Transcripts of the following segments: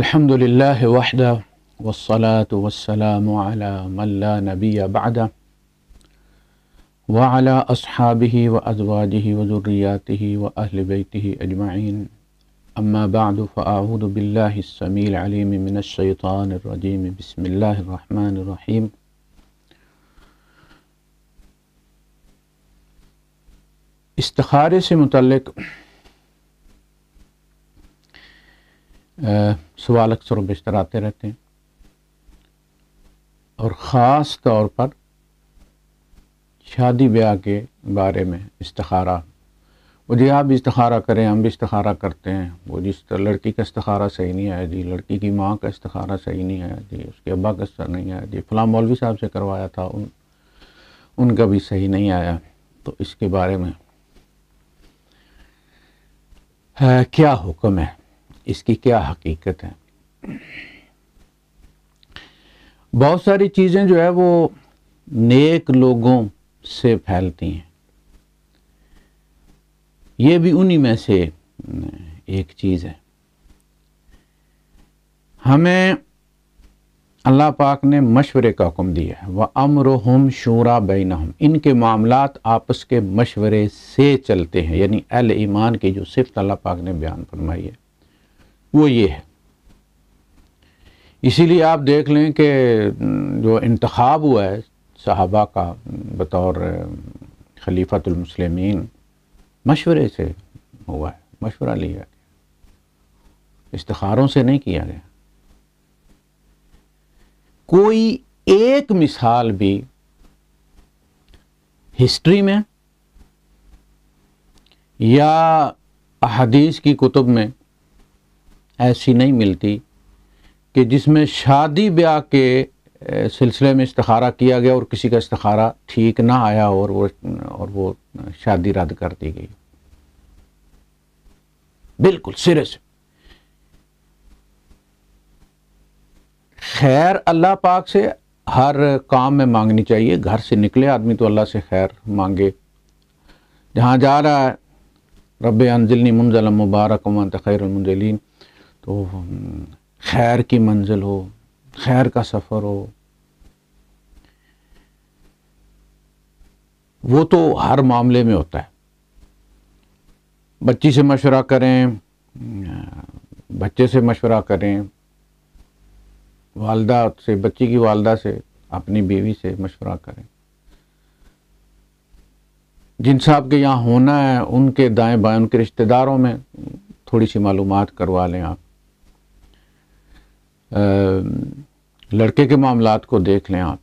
الحمد لله وحده والصلاة والسلام على من لا نبي بعده وعلى أصحابه وأزواجه وذرياته وأهل بيته أجمعين أما بعد فأعوذ بالله السميع العليم من الشيطان الرجيم بسم الله الرحمن الرحيم استخارے سے متعلق सवाल अक्सर बेशतर आते रहते हैं और ख़ास तौर पर शादी ब्याह के बारे में इस्तारा वो जी आप इस्तारा करें हम भी इस्तारा करते हैं वो जिस लड़की का इस्तारा सही नहीं आया जी लड़की की माँ का इस्तारा सही नहीं आया जी उसके अब्बा का असर नहीं आया जी फलाम मौलवी साहब से करवाया था उन उनका भी सही नहीं आया तो इसके बारे में है, क्या हुक्म है इसकी क्या हकीकत है बहुत सारी चीज़ें जो है वो नेक लोगों से फैलती हैं ये भी उन्हीं में से एक चीज़ है हमें अल्लाह पाक ने मशवरे का हुक्म दिया है वह अमर हम शूरा बैन हम इनके मामला आपस के मशवरे से चलते हैं यानी अल ईमान की जो सिफत अल्लाह पाक ने बयान फरमाई है वो ये है इसीलिए आप देख लें कि जो इंतखब हुआ है साहबा का बतौर खलीफतमसलमिन मशवरे से हुआ है मशवरा लिया गया इस्तारों से नहीं किया गया कोई एक मिसाल भी हिस्ट्री में या अहदीस की कुतुब में ऐसी नहीं मिलती कि जिसमें शादी ब्याह के सिलसिले में इस्तारा किया गया और किसी का इस्तखारा ठीक ना आया और वो और वो शादी रद्द कर दी गई बिल्कुल सिरे से खैर अल्लाह पाक से हर काम में मांगनी चाहिए घर से निकले आदमी तो अल्लाह से खैर मांगे जहाँ जा रहा है रब अनजिलनी मुंजल मुबारक उमत खैरमंजलिन तो खैर की मंजिल हो खैर का सफ़र हो वो तो हर मामले में होता है बच्ची से मशवरा करें बच्चे से मशवरा करें वालदा से बच्ची की वालदा से अपनी बीवी से मशवरा करें जिन साहब के यहाँ होना है उनके दाएं बाएं उनके रिश्तेदारों में थोड़ी सी मालूम करवा लें आप लड़के के मामला को देख लें आप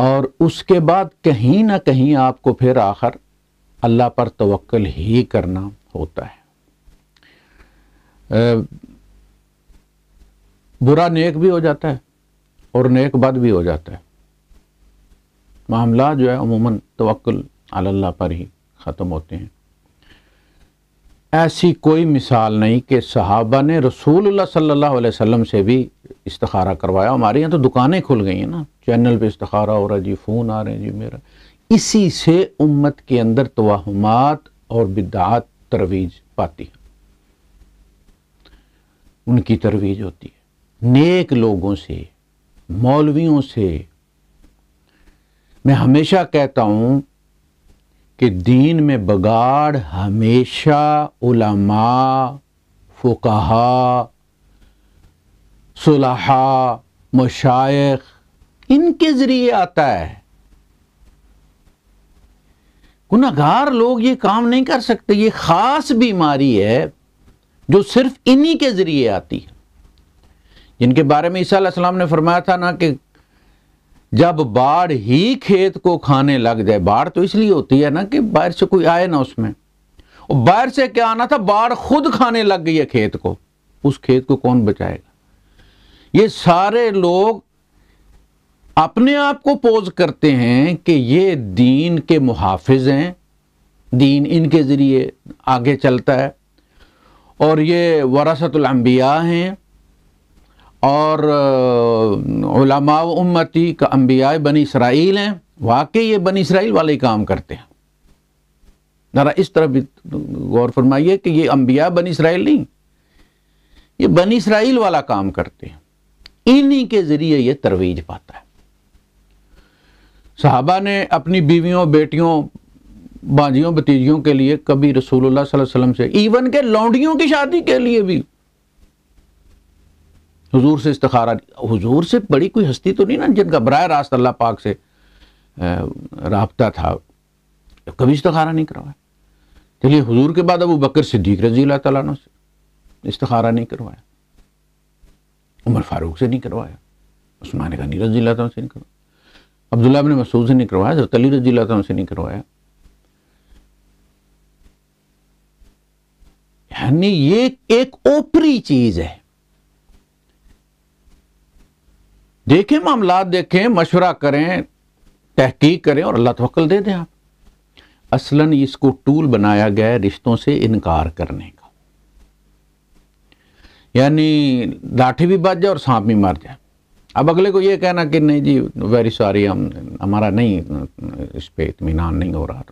और उसके बाद कहीं ना कहीं आपको फिर आखिर अल्लाह पर तवक्ल ही करना होता है बुरा नेक भी हो जाता है और नेक बद भी हो जाता है मामला जो है अमूमन तवक्ल अल्लाह पर ही ख़त्म होते हैं ऐसी कोई मिसाल नहीं कि सहाबा ने रसूल सल्ला वसम से भी इस्तारा करवाया हमारे यहाँ तो दुकानें खुल गई हैं ना चैनल पे इस्तारा हो रहा है जी फ़ोन आ रहे हैं जी मेरा इसी से उम्मत के अंदर तोहमात और बिदात तरवीज पाती है उनकी तरवीज होती है नेक लोगों से मौलवियों से मैं हमेशा कहता हूँ कि दीन में बगाड़ हमेशा उलमा फुकहा सुलहा मशाइ इनके ज़रिए आता है गुनागार लोग ये काम नहीं कर सकते ये ख़ास बीमारी है जो सिर्फ इन्हीं के ज़रिए आती है जिनके बारे में ईसा ने फरमाया था ना कि जब बाढ़ ही खेत को खाने लग जाए बाढ़ तो इसलिए होती है ना कि बाहर से कोई आए ना उसमें और बाहर से क्या आना था बाढ़ खुद खाने लग गई है खेत को उस खेत को कौन बचाएगा ये सारे लोग अपने आप को पोज करते हैं कि ये दीन के मुहाफ़ हैं दीन इनके ज़रिए आगे चलता है और ये वरासतुलंबिया हैं और उम्मती का अम्बिया बन इसराइल हैं वाकई ये बन इसराइल वाले काम करते हैं ज़रा इस तरफ भी गौर फरमाइए कि ये अम्बिया बन इसराइल नहीं ये बन इसराइल वाला काम करते हैं इन्हीं के ज़रिए ये तरवीज पाता है साहबा ने अपनी बीवियों बेटियों बाजियों भतीजियों के लिए कभी रसूलुल्लाह सल्लल्लाहु अलैहि वसल्लम से इवन के लौंडियों की शादी के लिए भी हजूर से इस्तारा हजूर से बड़ी कोई हस्ती तो नहीं ना जिनका बर रास्त अल्लाह पाक से रबता था कभी इस्तारा नहीं करवाया चलिए हजूर के बाद अबू बकर सिद्दीक रजी तु से इस्तारा नहीं करवाया उमर फारूक से नहीं करवाया उस्मान गनी रजी से नहीं करवाया अब्दुल्ला ने मसूद से नहीं करवाया हजरत अली रजी से नहीं करवाया यानी ये एक ओपरी चीज़ है देखें मामला देखें मशवरा करें तहकीक करें और अल्लाह तवक्ल तो दे दें आप असलन इसको टूल बनाया गया है रिश्तों से इनकार करने का यानी लाठी भी बच जाए और सांप भी मर जाए अब अगले को ये कहना कि नहीं जी वेरी सॉरी हम हमारा नहीं इस पर इतमान नहीं हो रहा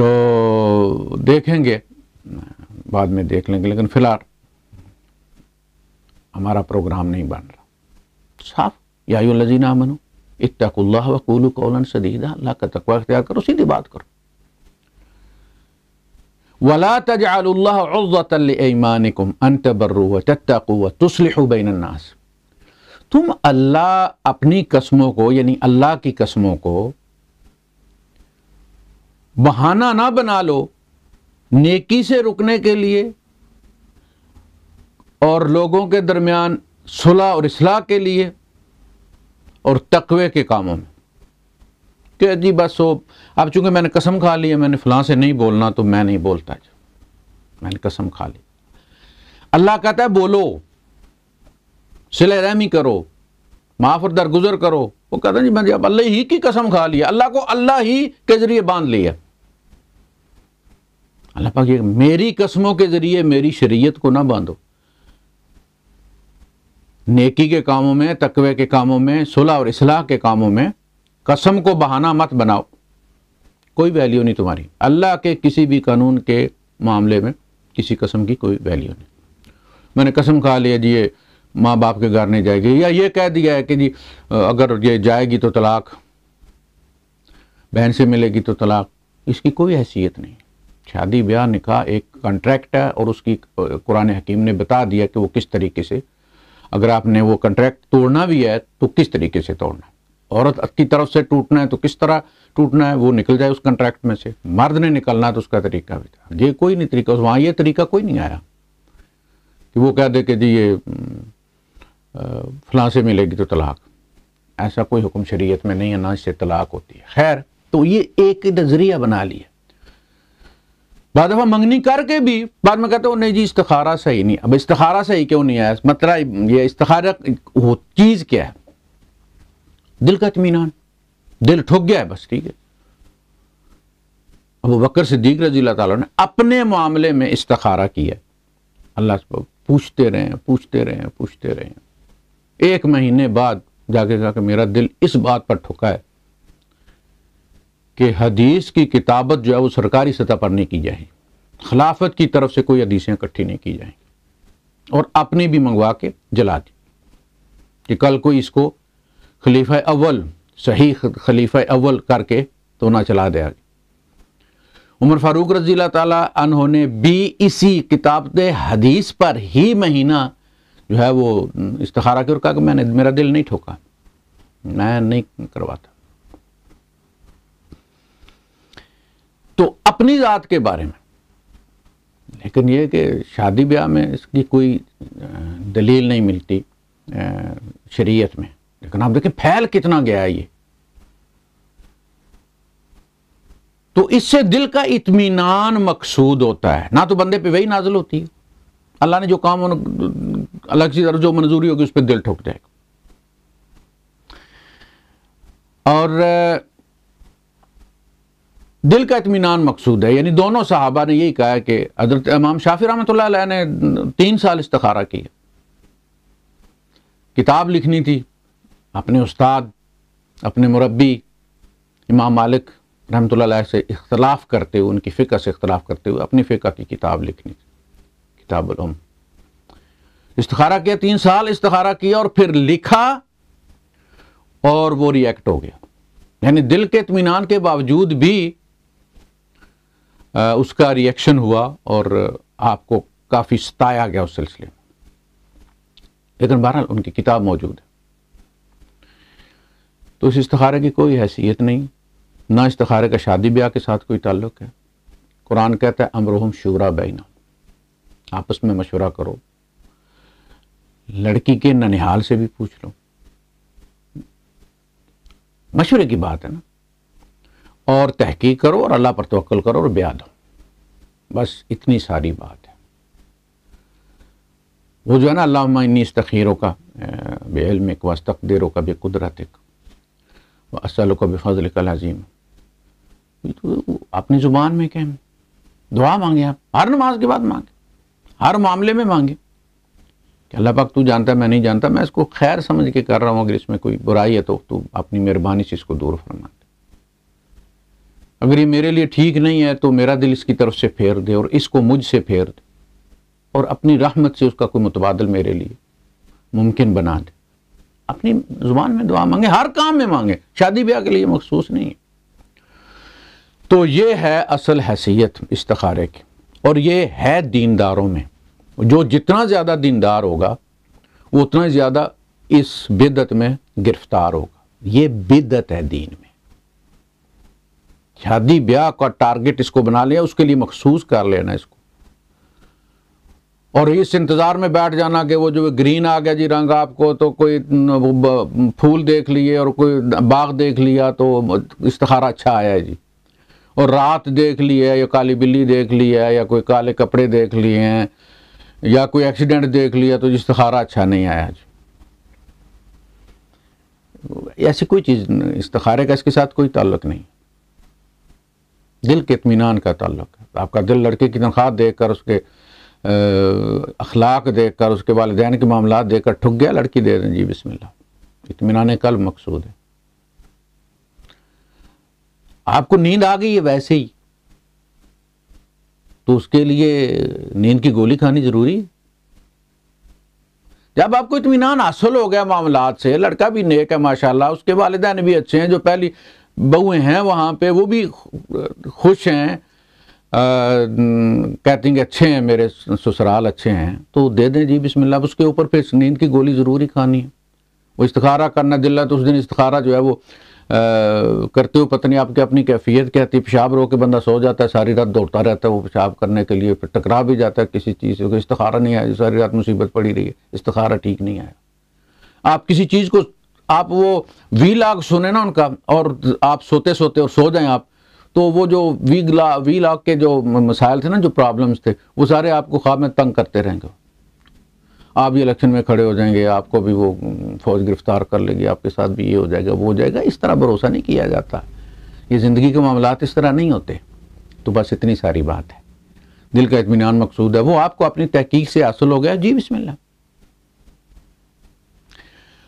तो देखेंगे बाद में देख लेंगे लेकिन फ़िलहाल हमारा प्रोग्राम नहीं बन रहा साफ अच्छा। या यो लजीना मनो इतकुल्ला वकूल कौलन सदीदा अल्लाह का तकवा अख्तियार करो सीधी बात करो वला तजाल्लामान अन तबर्रू व तत्ताकू व तस्लह बैनन्नास तुम अल्लाह अपनी कस्मों को यानी अल्लाह की कस्मों को बहाना ना बना लो नेकी से रुकने के लिए और लोगों के दरमियान सुलह और असलाह के लिए और तकवे के कामों में कि जी बस वो अब चूंकि मैंने कसम खा ली है मैंने फलां से नहीं बोलना तो मैं नहीं बोलता मैंने कसम खा ली अल्लाह कहता है बोलो सिल रहमी करो माफ़ और दरगुजर करो वो कहता है जी मैंने अब अल्लाह ही की कसम खा लिया अल्लाह को अल्लाह ही के ज़रिए बांध लिया अल्लाह पाक मेरी कसमों के ज़रिए मेरी शरीयत को ना बांधो नेकी के कामों में तकवे के कामों में सुलह और इसलाह के कामों में कसम को बहाना मत बनाओ कोई वैल्यू नहीं तुम्हारी अल्लाह के किसी भी कानून के मामले में किसी कसम की कोई वैल्यू नहीं मैंने कसम खा लिया जी ये माँ बाप के घर नहीं जाएगी या ये कह दिया है कि जी अगर ये जाएगी तो तलाक बहन से मिलेगी तो तलाक इसकी कोई हैसियत नहीं शादी ब्याह निकाह एक कॉन्ट्रैक्ट है और उसकी कुरान हकीम ने बता दिया कि वो किस तरीके से अगर आपने वो कॉन्ट्रैक्ट तोड़ना भी है तो किस तरीके से तोड़ना है औरत की तरफ से टूटना है तो किस तरह टूटना है वो निकल जाए उस कंट्रैक्ट में से मर्द ने निकलना तो उसका तरीका भी था ये कोई नहीं तरीका वहाँ ये तरीका कोई नहीं आया कि वो कह दे कि जी ये फलां से मिलेगी तो तलाक ऐसा कोई हुक्म शरीयत में नहीं है ना इससे तलाक होती है खैर तो ये एक नज़रिया बना लिया बाद दफ़ा मंगनी करके भी बाद में कहते हो नहीं जी इस्तखारा सही नहीं अब इस्तारा सही क्यों नहीं आया मतलब ये वो चीज़ क्या है दिल का इतमान दिल ठुक गया है बस ठीक है अब बकर सिद्दीक रजी ताला ने अपने मामले में इस्तारा किया अल्लाह से पूछते रहे पूछते रहे पूछते रहे एक महीने बाद जाके जाके मेरा दिल इस बात पर ठुका है कि हदीस की किताबत जो है वो सरकारी सतह पर नहीं की जाए खिलाफत की तरफ से कोई हदीसें इकट्ठी नहीं की जाए और अपने भी मंगवा के जला दी कि कल को इसको खलीफ अव्वल सही खलीफ अव्वल करके तो ना चला दे उमर फारूक रजील तहों भी इसी किताब हदीस पर ही महीना जो है वो इस्तारा कर कहा कि मैंने मेरा दिल नहीं ठोका मैं नहीं करवाता तो अपनी ज़ात के बारे में लेकिन यह कि शादी ब्याह में इसकी कोई दलील नहीं मिलती शरीयत में लेकिन आप देखें फैल कितना गया है ये तो इससे दिल का इतमान मकसूद होता है ना तो बंदे पे वही नाजल होती है अल्लाह ने जो काम अलग सी जो मंजूरी होगी उस पर दिल ठोक जाएगा और दिल का इतमान मकसूद है यानी दोनों साहबा ने यही कहा कि हजरत इमाम शाफी रहमत ने तीन साल इस्तारा किया किताब लिखनी थी अपने उस्ताद अपने मुरबी इमाम मालिक रहमत से इख्तलाफ करते हुए उनकी फ़िका से इख्तलाफ करते हुए अपनी फ़िका की किताब लिखनी थी किताब इस्तारा किया तीन साल इस्तारा किया और फिर लिखा और वो रिएक्ट हो गया यानी दिल के इतमान के बावजूद भी उसका रिएक्शन हुआ और आपको काफ़ी सताया गया उस सिलसिले में लेकिन बहरहाल उनकी किताब मौजूद है तो उस इस्तारे की कोई हैसियत नहीं ना इस्तारे का शादी ब्याह के साथ कोई ताल्लुक है कुरान कहता है अमरोहम शुरा बैना आपस में मशवरा करो लड़की के ननिहाल से भी पूछ लो मशवरे की बात है ना और तहकीक करो और अल्लाह पर तोल करो और ब्याह दो बस इतनी सारी बात है वो जो है ना अल्लाह इन्नी तखीरों का बेलमिक व तकदीरों का बेकुदरतिक व असल का बेफजल का लाजीम तो अपनी ज़ुबान में कहें दुआ मांगे आप हर नमाज के बाद मांगे हर मामले में मांगे कि अल्लाह पाक तू जानता है मैं नहीं जानता मैं इसको खैर समझ के कर रहा हूँ अगर इसमें कोई बुराई है तो तू अपनी मेहरबानी से इसको दूर फरमा अगर ये मेरे लिए ठीक नहीं है तो मेरा दिल इसकी तरफ से फेर दे और इसको मुझसे फेर दे और अपनी रहमत से उसका कोई मुतबादल मेरे लिए मुमकिन बना दे अपनी ज़ुबान में दुआ मांगे हर काम में मांगे शादी ब्याह के लिए मखसूस नहीं है तो ये है असल हैसियत इस्तारे की और ये है दीनदारों में जो जितना ज़्यादा दीनदार होगा वो उतना ज़्यादा इस बिदत में गिरफ्तार होगा ये बिदत है दीन में शादी ब्याह का टारगेट इसको बना लिया उसके लिए मखसूस कर लेना इसको और इस इंतज़ार में बैठ जाना कि वो जो ग्रीन आ गया जी रंग आपको तो कोई फूल देख लिए और कोई बाग देख लिया तो इस्तारा अच्छा आया है जी और रात देख ली है या काली बिल्ली देख ली है या कोई काले कपड़े देख लिए हैं या कोई एक्सीडेंट देख लिया तो इस्तारा अच्छा नहीं आया जी ऐसी कोई चीज़ इस्तारे का इसके साथ कोई ताल्लुक नहीं दिल के इतमान का ताल्लुक है आपका दिल लड़के की तनख्वाह देखकर उसके अखलाक देखकर उसके वालदेन के मामला देखकर ठुक गया लड़की दे दें जी बिसमिल्ला इतमान कल मकसूद है आपको नींद आ गई है वैसे ही तो उसके लिए नींद की गोली खानी ज़रूरी है जब आपको इतमान हासिल हो गया मामला से लड़का भी नेक है माशाल्लाह उसके वालदेन भी अच्छे हैं जो पहली बहुएं हैं वहाँ पे वो भी खुश हैं कहते कहती हैं अच्छे हैं मेरे ससुराल अच्छे हैं तो दे दें जी बिस्मिल्लाह उसके ऊपर फिर नींद की गोली ज़रूर ही खानी है वो इस्तखारा करना दिल्ला तो उस दिन इस्तखारा जो है वो आ, करते हुए पत्नी आपके अपनी कैफियत कहती पेशाब रो के बंदा सो जाता है सारी रात दौड़ता रहता है वो पेशाब करने के लिए फिर टकरा भी जाता है किसी चीज़ से इस्तारा नहीं आया सारी रात मुसीबत पड़ी रही है इस्तारा ठीक नहीं आया आप किसी चीज़ को आप वो वी लाग सुने ना उनका और आप सोते सोते और सो जाएं आप तो वो जो वी ला वी लाग के जो मसाइल थे ना जो प्रॉब्लम्स थे वो सारे आपको ख्वाब में तंग करते रहेंगे आप भी इलेक्शन में खड़े हो जाएंगे आपको भी वो फौज गिरफ्तार कर लेगी आपके साथ भी ये हो जाएगा वो हो जाएगा इस तरह भरोसा नहीं किया जाता ये ज़िंदगी के मामला इस तरह नहीं होते तो बस इतनी सारी बात है दिल का इतमान मकसूद है वो आपको अपनी तहकीक से हासिल हो गया जी बिस्मिल्लाह